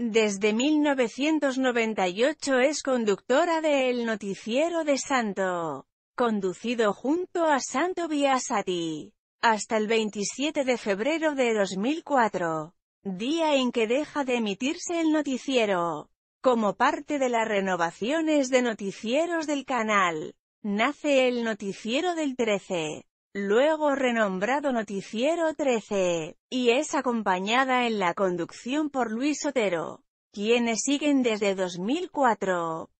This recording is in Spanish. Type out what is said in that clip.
Desde 1998 es conductora de El Noticiero de Santo, conducido junto a Santo Biasati, hasta el 27 de febrero de 2004, día en que deja de emitirse el noticiero. Como parte de las renovaciones de noticieros del canal, nace el Noticiero del 13 luego renombrado Noticiero 13, y es acompañada en la conducción por Luis Otero, quienes siguen desde 2004.